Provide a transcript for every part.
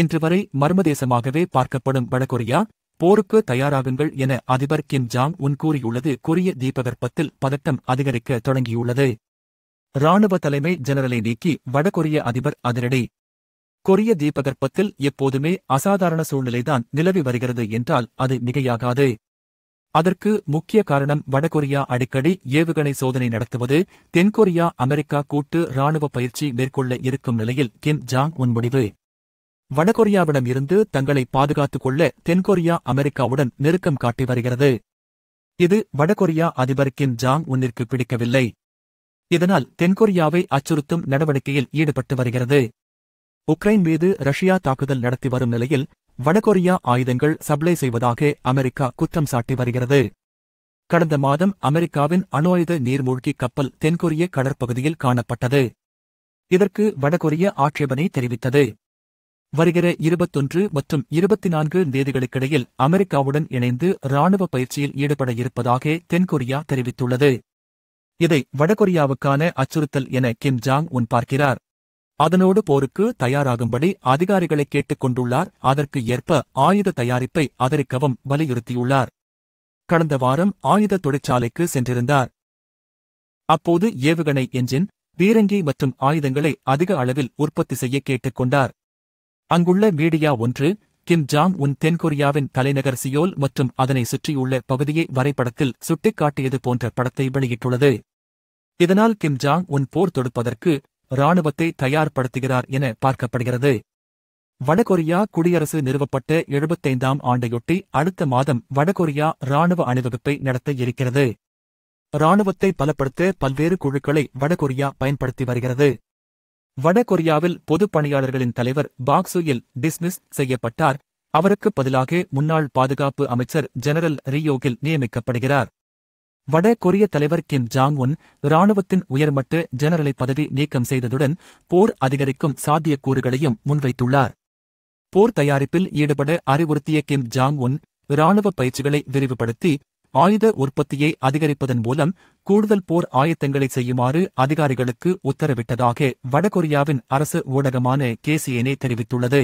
இன்று வரை மர்மதேசமாகவே பார்க்கப்படும் வடகொரியா போருக்கு தயாராகுங்கள் என அதிபர் கிம் ஜாங் உன் கூறியுள்ளது கொரிய தீபகற்பத்தில் பதட்டம் அதிகரிக்க தொடங்கியுள்ளது ராணுவ தலைமை ஜெனரலை நீக்கி வடகொரிய அதிபர் அதிரடி கொரிய தீபகற்பத்தில் எப்போதுமே அசாதாரண சூழ்நிலைதான் நிலவி வருகிறது என்றால் அது மிகையாகாது அதற்கு முக்கிய காரணம் வடகொரியா அடிக்கடி ஏவுகணை சோதனை நடத்துவது தென்கொரியா அமெரிக்கா கூட்டு ராணுவ பயிற்சி மேற்கொள்ள இருக்கும் நிலையில் கிம் ஜாங் உன் முடிவு வடகொரியாவிடம் இருந்து தங்களை பாதுகாத்துக் கொள்ள தென்கொரியா அமெரிக்காவுடன் நெருக்கம் காட்டி வருகிறது இது வடகொரியா அதிபர் கிம் ஜாங் உன்னிற்கு பிடிக்கவில்லை இதனால் தென்கொரியாவை அச்சுறுத்தும் நடவடிக்கையில் ஈடுபட்டு வருகிறது உக்ரைன் மீது ரஷ்யா தாக்குதல் நடத்தி வரும் நிலையில் வடகொரியா ஆயுதங்கள் சப்ளை செய்வதாக அமெரிக்கா குற்றம் சாட்டி வருகிறது கடந்த மாதம் அமெரிக்காவின் அணு ஆயுத நீர்மூழ்கி கப்பல் தென்கொரிய கடற்பகுதியில் காணப்பட்டது இதற்கு வடகொரிய ஆட்சேபனை தெரிவித்தது வருகிற இருபத்தொன்று மற்றும் இருபத்தி நான்கு தேதிகளுக்கிடையில் அமெரிக்காவுடன் இணைந்து ராணுவ பயிற்சியில் ஈடுபட இருப்பதாக தென்கொரியா தெரிவித்துள்ளது இதை வடகொரியாவுக்கான அச்சுறுத்தல் என கிம் ஜாங் உன் பார்க்கிறார் அதனோடு போருக்கு தயாராகும்படி அதிகாரிகளை கேட்டுக் கொண்டுள்ளார் அதற்கு ஏற்ப ஆயுத தயாரிப்பை அதரிக்கவும் வலியுறுத்தியுள்ளார் கடந்த வாரம் ஆயுத தொழிற்சாலைக்கு சென்றிருந்தார் அப்போது ஏவுகணை என்ஜின் பீரங்கி மற்றும் ஆயுதங்களை அதிக அளவில் உற்பத்தி செய்ய கேட்டுக்கொண்டார் அங்குள்ள மீடியா ஒன்று கிம் ஜாங் உன் தென்கொரியாவின் தலைநகர் சியோல் மற்றும் அதனை சுற்றியுள்ள பகுதியை வரைபடத்தில் சுட்டிக்காட்டியது போன்ற படத்தை வெளியிட்டுள்ளது இதனால் கிம் ஜாங் உன் போர் தொடுப்பதற்கு இராணுவத்தை தயார்படுத்துகிறார் என பார்க்கப்படுகிறது வடகொரியா குடியரசு நிறுவப்பட்ட எழுபத்தைந்தாம் ஆண்டையொட்டி அடுத்த மாதம் வடகொரியா இராணுவ அணிவகுப்பை நடத்த இருக்கிறது இராணுவத்தை பலப்படுத்த பல்வேறு குழுக்களை வடகொரியா பயன்படுத்தி வருகிறது வடகொரியாவில் பொதுப் பணியாளர்களின் தலைவர் பாக்சுயில் டிஸ்மிஸ் செய்யப்பட்டார் அவருக்கு பதிலாக முன்னாள் பாதுகாப்பு அமைச்சர் ஜெனரல் ரியோகில் நியமிக்கப்படுகிறார் வட கொரிய தலைவர் கிம் ஜாங் உன் ராணுவத்தின் உயர்மட்ட ஜெனரலை பதவி நீக்கம் செய்ததுடன் போர் அதிகரிக்கும் சாத்தியக்கூறுகளையும் முன்வைத்துள்ளார் போர் தயாரிப்பில் ஈடுபட அறிவுறுத்திய கிம் ஜாங் உன் ராணுவ பயிற்சிகளை விரிவுபடுத்தி ஆயுத உற்பத்தியை அதிகரிப்பதன் மூலம் கூடுதல் போர் ஆயத்தங்களை செய்யுமாறு அதிகாரிகளுக்கு உத்தரவிட்டதாக வடகொரியாவின் அரசு ஊடகமான கேசிஎனே தெரிவித்துள்ளது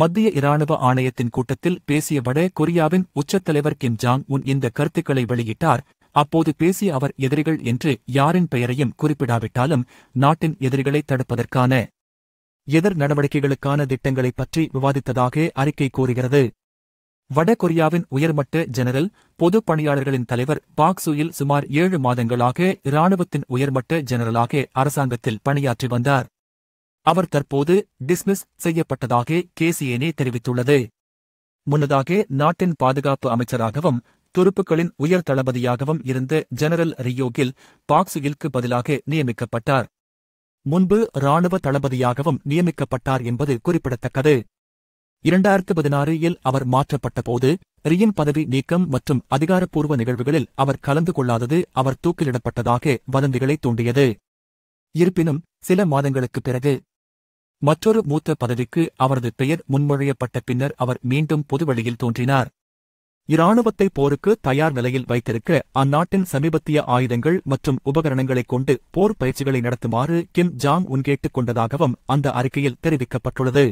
மத்திய இராணுவ ஆணையத்தின் கூட்டத்தில் பேசிய வட கொரியாவின் உச்சத்தலைவர் கிம் ஜாங் உன் இந்த கருத்துக்களை வெளியிட்டார் அப்போது பேசிய அவர் எதிரிகள் என்று யாரின் பெயரையும் குறிப்பிடாவிட்டாலும் நாட்டின் எதிரிகளை தடுப்பதற்கான எதிர் நடவடிக்கைகளுக்கான திட்டங்களை பற்றி விவாதித்ததாக அறிக்கை கூறுகிறது வடகொரியாவின் உயர்மட்ட ஜெனரல் பொது பணியாளர்களின் தலைவர் பாக்சூயில் சுமார் ஏழு மாதங்களாக இராணுவத்தின் உயர்மட்ட ஜெனரலாக அரசாங்கத்தில் பணியாற்றி வந்தார் அவர் தற்போது டிஸ்மிஸ் செய்யப்பட்டதாக கேசிஎனே தெரிவித்துள்ளது முன்னதாக நாட்டின் பாதுகாப்பு அமைச்சராகவும் துருப்புக்களின் உயர் தளபதியாகவும் இருந்த ஜெனரல் ரியோகில் பாக்சுகில்க்கு பதிலாக நியமிக்கப்பட்டார் முன்பு இராணுவ தளபதியாகவும் நியமிக்கப்பட்டார் என்பது குறிப்பிடத்தக்கது இரண்டாயிரத்து பதினாறு இல் அவர் மாற்றப்பட்ட போது ரியின் பதவி நீக்கம் மற்றும் அதிகாரப்பூர்வ நிகழ்வுகளில் அவர் கலந்து கொள்ளாதது அவர் தூக்கிலிடப்பட்டதாக வதந்திகளை தூண்டியது இருப்பினும் சில மாதங்களுக்குப் பிறகு மற்றொரு மூத்த பதவிக்கு அவரது பெயர் முன்மொழியப்பட்ட பின்னர் அவர் மீண்டும் பொதுவெளியில் தோன்றினார் இராணுவத்தை போருக்கு தயார் நிலையில் வைத்திருக்க அந்நாட்டின் சமீபத்திய ஆயுதங்கள் மற்றும் உபகரணங்களைக் கொண்டு போர் பயிற்சிகளை நடத்துமாறு கிம் ஜாங் உன் கேட்டுக் கொண்டதாகவும் அந்த அறிக்கையில் தெரிவிக்கப்பட்டுள்ளது